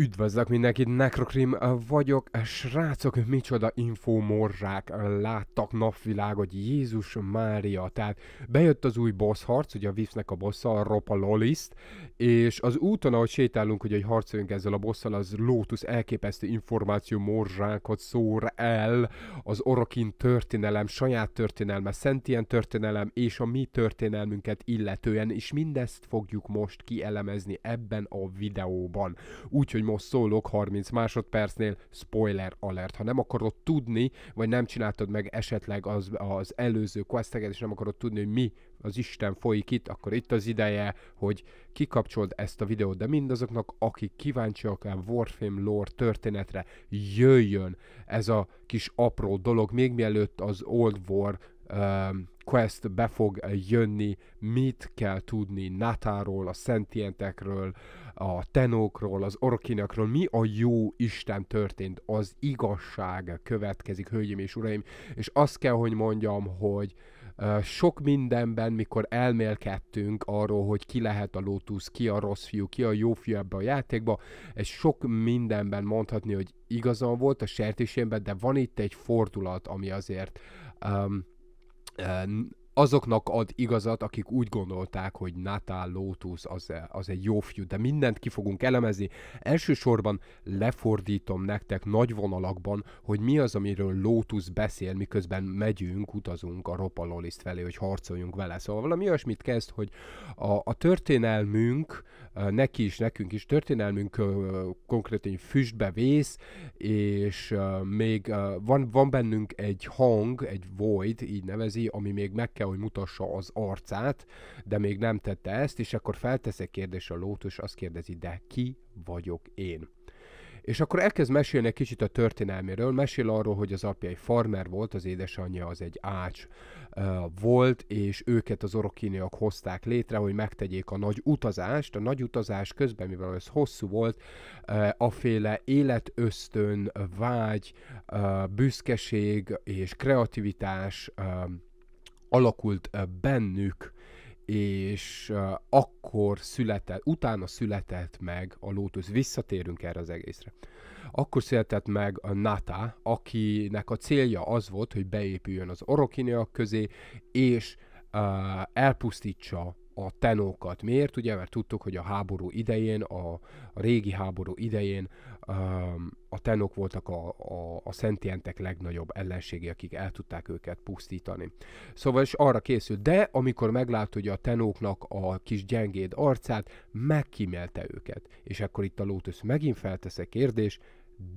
Üdvözlök mindenkit, Necrokrim vagyok, srácok, micsoda infomorrák láttak napvilágot, Jézus Mária, tehát bejött az új boss harc, ugye a Vipsnek a bossa, a Ropa Loliszt, és az úton, ahogy sétálunk, hogy, hogy harcoljunk ezzel a bosszal, az Lotus elképesztő információ morzsákat szór el, az orokin történelem, saját történelme, szentien történelem, és a mi történelmünket illetően, és mindezt fogjuk most kielemezni ebben a videóban. Úgyhogy most szólok 30 másodpercnél, spoiler alert. Ha nem akarod tudni, vagy nem csináltad meg esetleg az, az előző questeket, és nem akarod tudni, hogy mi az Isten folyik itt, akkor itt az ideje, hogy kikapcsold ezt a videót, de mindazoknak, akik kíváncsiak a Warframe lore történetre, jöjjön ez a kis apró dolog, még mielőtt az Old War um, quest be fog jönni, mit kell tudni Natáról, a szentientekről, a tenókról, az orkinakról, mi a jó Isten történt, az igazság következik, hölgyeim és uraim, és azt kell, hogy mondjam, hogy sok mindenben, mikor elmélkedtünk arról, hogy ki lehet a lótusz, ki a rossz fiú, ki a jó fiú ebbe a játékba, és sok mindenben mondhatni, hogy igazam volt a sertésében, de van itt egy fordulat, ami azért um, azoknak ad igazat, akik úgy gondolták, hogy Natal Lotus az, e- az egy jó fiú, de mindent ki fogunk elemezni. Elsősorban lefordítom nektek nagy vonalakban, hogy mi az, amiről Lotus beszél, miközben megyünk, utazunk a Ropaloliszt felé, hogy harcoljunk vele. Szóval valami olyasmit kezd, hogy a, a történelmünk, e, neki is, nekünk is, történelmünk konkrétan füstbe vész, és e, még van, van bennünk egy hang, egy void, így nevezi, ami még meg kell, hogy mutassa az arcát, de még nem tette ezt, és akkor egy kérdés a lótus, azt kérdezi, de ki vagyok én? És akkor elkezd mesélni egy kicsit a történelméről, mesél arról, hogy az apja egy farmer volt, az édesanyja az egy ács volt, és őket az orokiniak hozták létre, hogy megtegyék a nagy utazást. A nagy utazás közben, mivel ez hosszú volt, a féle életösztön, vágy, büszkeség és kreativitás alakult eh, bennük, és eh, akkor született, utána született meg a lótusz, visszatérünk erre az egészre. Akkor született meg a Nata, akinek a célja az volt, hogy beépüljön az orokineak közé, és eh, elpusztítsa a tenókat. Miért? Ugye, mert tudtuk, hogy a háború idején, a, a régi háború idején um, a tenók voltak a, a, a szentientek legnagyobb ellenségi, akik el tudták őket pusztítani. Szóval is arra készült, de amikor meglátta hogy a tenóknak a kis gyengéd arcát, megkímélte őket. És akkor itt a Lótusz megint feltesz kérdés,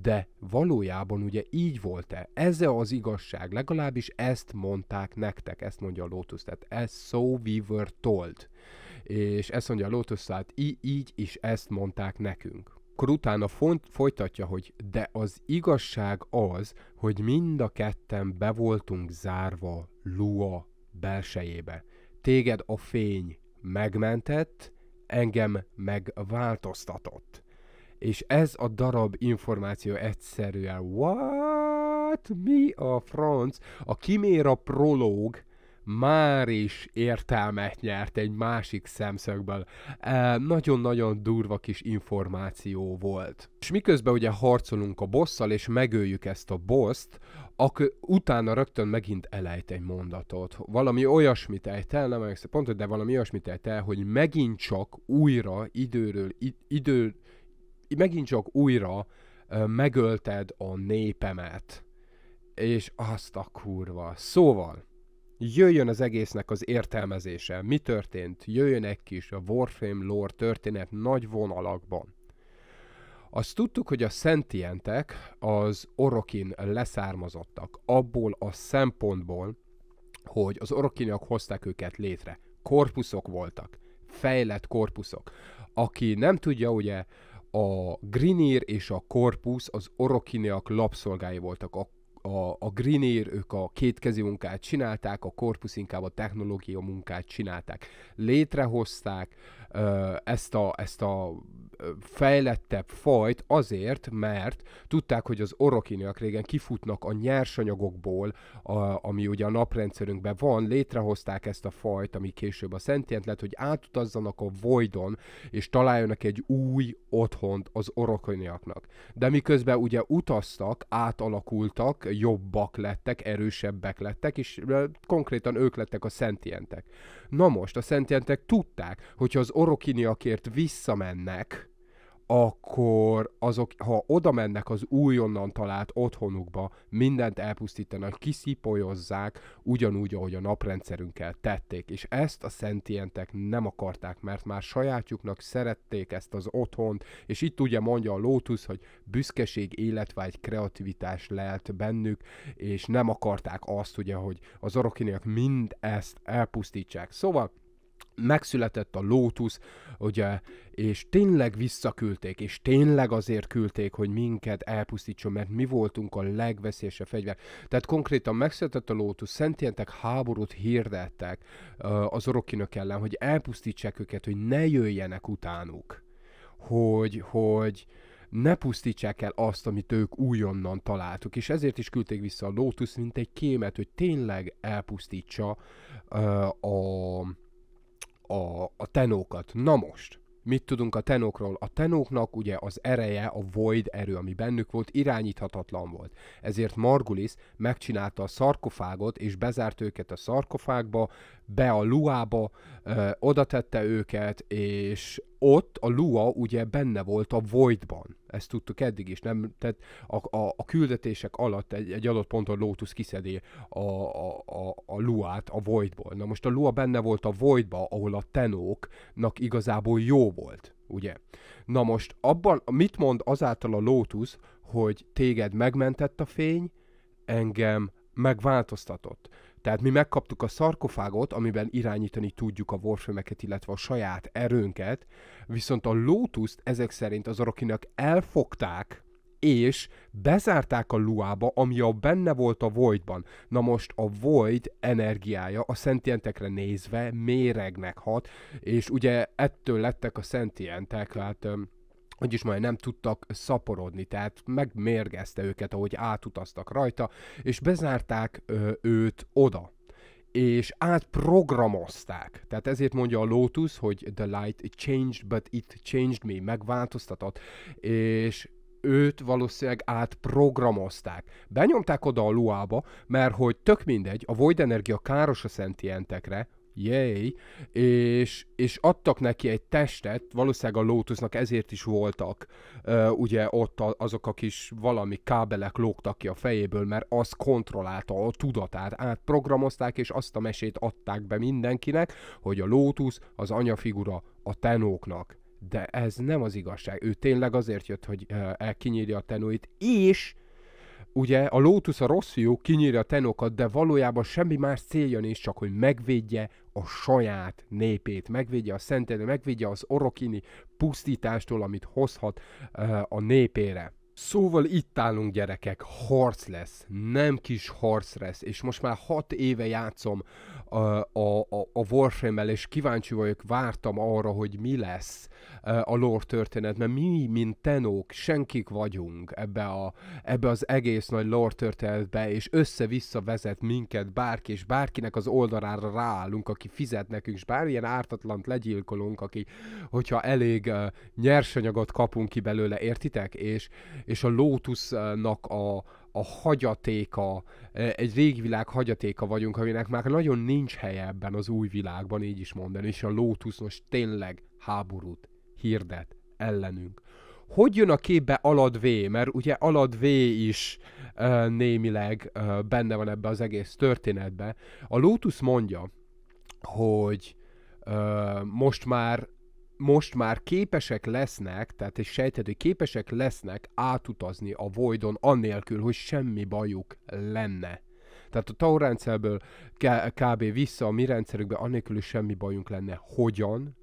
de valójában ugye így volt-e? Ez -e az igazság, legalábbis ezt mondták nektek, ezt mondja a Lotus, tehát ez so we were told. És ezt mondja a Lotus, tehát így is ezt mondták nekünk. Akkor utána font, folytatja, hogy de az igazság az, hogy mind a ketten be voltunk zárva Lua belsejébe. Téged a fény megmentett, engem megváltoztatott és ez a darab információ egyszerűen what? Mi a franc? A Kiméra prológ már is értelmet nyert egy másik szemszögből. E, nagyon-nagyon durva kis információ volt. És miközben ugye harcolunk a bosszal, és megöljük ezt a boszt, akkor utána rögtön megint elejt egy mondatot. Valami olyasmit ejt el, nem emlékszem pontot, de valami olyasmit ejt el, hogy megint csak újra időről, id- idő, megint csak újra megölted a népemet. És azt a kurva. Szóval, jöjjön az egésznek az értelmezése. Mi történt? Jöjjön egy kis a Warframe lore történet nagy vonalakban. Azt tudtuk, hogy a szentientek az orokin leszármazottak, abból a szempontból, hogy az orokinok hozták őket létre. Korpuszok voltak, fejlett korpuszok. Aki nem tudja, ugye, a Grinér és a Corpus az orokineak lapszolgái voltak. A, a, a Grinér ők a kétkezi munkát csinálták, a Corpus inkább a technológia munkát csinálták. Létrehozták ö, ezt a, ezt a fejlettebb fajt azért, mert tudták, hogy az orokiniak régen kifutnak a nyersanyagokból, a, ami ugye a naprendszerünkben van, létrehozták ezt a fajt, ami később a szentient lett, hogy átutazzanak a voidon, és találjanak egy új otthont az orokiniaknak. De miközben ugye utaztak, átalakultak, jobbak lettek, erősebbek lettek, és konkrétan ők lettek a szentientek. Na most, a szentientek tudták, hogyha az orokiniakért visszamennek, akkor azok, ha oda mennek az újonnan talált otthonukba, mindent elpusztítanak, kiszipolyozzák, ugyanúgy, ahogy a naprendszerünkkel tették. És ezt a szentientek nem akarták, mert már sajátjuknak szerették ezt az otthont, és itt ugye mondja a Lotus, hogy büszkeség, életvágy, kreativitás lelt bennük, és nem akarták azt ugye, hogy az orokiniak mind ezt elpusztítsák. Szóval megszületett a Lotus, ugye, és tényleg visszaküldték, és tényleg azért küldték, hogy minket elpusztítson, mert mi voltunk a legveszélyesebb fegyver. Tehát konkrétan megszületett a Lotus, szentientek háborút hirdettek az orokinok ellen, hogy elpusztítsák őket, hogy ne jöjjenek utánuk, hogy, hogy, ne pusztítsák el azt, amit ők újonnan találtuk, és ezért is küldték vissza a Lotus, mint egy kémet, hogy tényleg elpusztítsa uh, a, a, a tenókat. Na most, mit tudunk a tenókról? A tenóknak ugye az ereje, a void erő, ami bennük volt, irányíthatatlan volt. Ezért Margulis megcsinálta a szarkofágot, és bezárt őket a szarkofágba, be a luába, ö, oda tette őket, és ott a Lua ugye benne volt a Voidban. Ezt tudtuk eddig is, nem? Tehát a, a, a küldetések alatt egy, egy adott ponton Lotus kiszedi a, a, a, a Luát a Voidból. Na most a Lua benne volt a Voidba, ahol a Tenóknak igazából jó volt, ugye? Na most abban, mit mond azáltal a Lotus, hogy téged megmentett a fény, engem megváltoztatott. Tehát mi megkaptuk a szarkofágot, amiben irányítani tudjuk a warframe illetve a saját erőnket, viszont a lótuszt ezek szerint az orokinak elfogták, és bezárták a luába, ami a benne volt a voidban. Na most a void energiája a szentientekre nézve méregnek hat, és ugye ettől lettek a szentientek, tehát hogy is majd nem tudtak szaporodni, tehát megmérgezte őket, ahogy átutaztak rajta, és bezárták ö, őt oda és átprogramozták. Tehát ezért mondja a Lotus, hogy the light changed, but it changed me, megváltoztatott, és őt valószínűleg átprogramozták. Benyomták oda a luába, mert hogy tök mindegy, a void energia káros a szentientekre, Yay! És, és adtak neki egy testet, valószínűleg a Lotusnak ezért is voltak, uh, ugye ott a, azok a kis valami kábelek lógtak ki a fejéből, mert az kontrollálta a tudatát, átprogramozták, és azt a mesét adták be mindenkinek, hogy a Lotus az anyafigura a tenóknak. De ez nem az igazság. Ő tényleg azért jött, hogy elkinyírja a tenóit, és ugye a Lotus, a rossz fiú kinyírja a tenokat, de valójában semmi más célja nincs, csak hogy megvédje a saját népét, megvédje a szentet, megvédje az orokini pusztítástól, amit hozhat uh, a népére. Szóval itt állunk gyerekek, harc lesz, nem kis harc lesz, és most már hat éve játszom a, a, a Warframe-mel, és kíváncsi vagyok, vártam arra, hogy mi lesz a lore történet, mert mi, mint tenók, senkik vagyunk ebbe, a, ebbe az egész nagy lore történetbe, és össze-vissza vezet minket bárki, és bárkinek az oldalára ráállunk, aki fizet nekünk, és bár ilyen ártatlant legyilkolunk, aki, hogyha elég uh, nyersanyagot kapunk ki belőle, értitek? És és a Lotusnak a, a hagyatéka, e, egy régi világ hagyatéka vagyunk, aminek már nagyon nincs helye ebben az új világban, így is mondani, és a Lotus most tényleg háborút hirdet ellenünk. Hogy jön a képbe Aladvé? Mert ugye Aladvé is e, némileg e, benne van ebbe az egész történetbe. A Lotus mondja, hogy e, most már most már képesek lesznek, tehát és hogy képesek lesznek átutazni a Voidon annélkül, hogy semmi bajuk lenne. Tehát a Tau rendszerből kb. vissza a mi rendszerükbe, anélkül, hogy semmi bajunk lenne. Hogyan?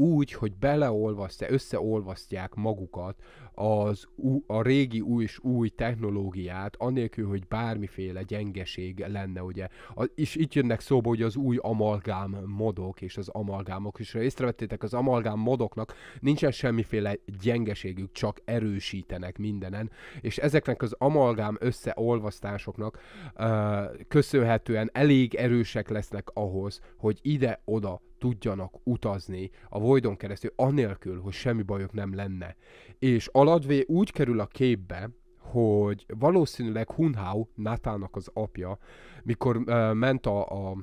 úgy, hogy beleolvasztják, összeolvasztják magukat az, a régi új és új technológiát, anélkül, hogy bármiféle gyengeség lenne, ugye. A, és itt jönnek szóba, hogy az új amalgám modok és az amalgámok is. Észrevettétek, az amalgám modoknak nincsen semmiféle gyengeségük, csak erősítenek mindenen, és ezeknek az amalgám összeolvasztásoknak ö, köszönhetően elég erősek lesznek ahhoz, hogy ide-oda tudjanak utazni a Voidon keresztül, anélkül, hogy semmi bajok nem lenne. És Aladvé úgy kerül a képbe, hogy valószínűleg Hunhau, Natának az apja, mikor uh, ment a, a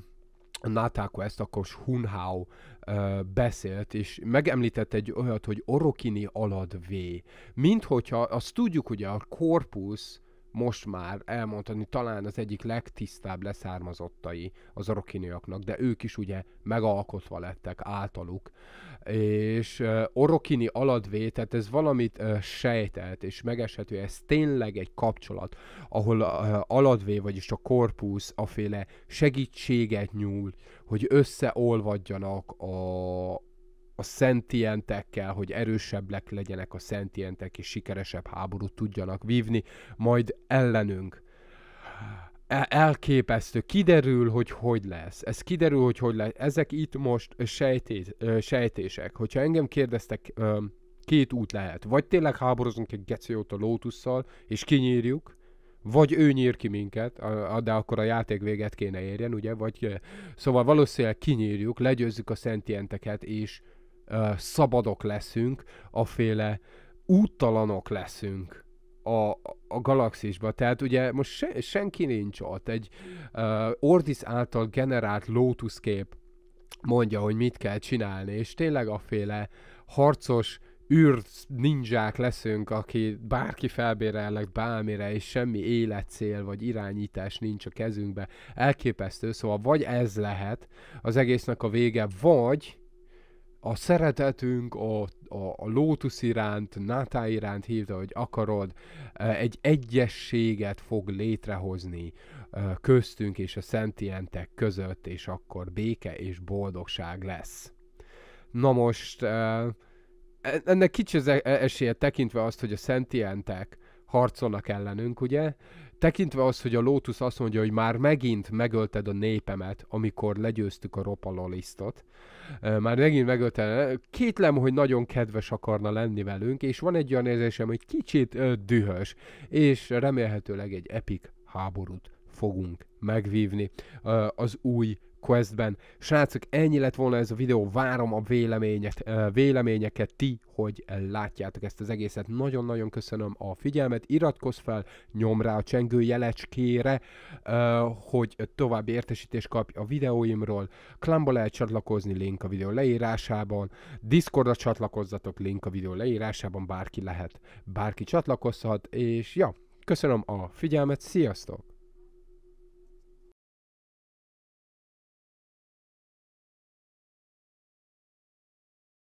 Natáko ezt, akkor Hunhao uh, beszélt, és megemlített egy olyat, hogy Orokini Aladvé. Mint hogyha, azt tudjuk hogy a korpusz most már elmondani talán az egyik legtisztább leszármazottai az orokiniaknak, de ők is ugye megalkotva lettek általuk. És uh, orokini aladvé, tehát ez valamit uh, sejtelt és megeshető, ez tényleg egy kapcsolat, ahol uh, aladvé, vagyis a korpusz féle segítséget nyúl, hogy összeolvadjanak a, a szentientekkel, hogy erősebbek legyenek a szentientek, és sikeresebb háborút tudjanak vívni, majd ellenünk. E-, elképesztő. Kiderül, hogy hogy lesz. Ez kiderül, hogy hogy lesz. Ezek itt most sejtés, sejtések. Hogyha engem kérdeztek, két út lehet. Vagy tényleg háborozunk egy geciót a lótusszal, és kinyírjuk, vagy ő nyír ki minket, de akkor a játék véget kéne érjen, ugye? Vagy, szóval valószínűleg kinyírjuk, legyőzzük a szentienteket, és szabadok leszünk, aféle úttalanok leszünk a, a galaxisba. Tehát ugye most se, senki nincs ott. Egy uh, Ordis által generált Lotus kép mondja, hogy mit kell csinálni, és tényleg aféle harcos űr ninják leszünk, aki bárki felbérelnek bármire, és semmi életcél vagy irányítás nincs a kezünkbe. Elképesztő, szóval vagy ez lehet az egésznek a vége, vagy a szeretetünk, a, a, a lótusz iránt, nátá iránt hívta, hogy akarod, egy egyességet fog létrehozni köztünk és a szentientek között, és akkor béke és boldogság lesz. Na most, e, ennek kicsi az e-, e-, esélye tekintve azt, hogy a szentientek harcolnak ellenünk, ugye? Tekintve az, hogy a Lotus azt mondja, hogy már megint megölted a népemet, amikor legyőztük a ropalolisztot, már megint megölted, kétlem, hogy nagyon kedves akarna lenni velünk, és van egy olyan érzésem, hogy kicsit ö, dühös, és remélhetőleg egy epik háborút fogunk megvívni az új questben. Srácok, ennyi lett volna ez a videó, várom a véleményet, véleményeket, ti, hogy látjátok ezt az egészet. Nagyon-nagyon köszönöm a figyelmet, iratkozz fel, nyom rá a csengő jelecskére, hogy további értesítést kapj a videóimról. Klamba lehet csatlakozni, link a videó leírásában. Discordra csatlakozzatok, link a videó leírásában, bárki lehet, bárki csatlakozhat, és ja, köszönöm a figyelmet, sziasztok!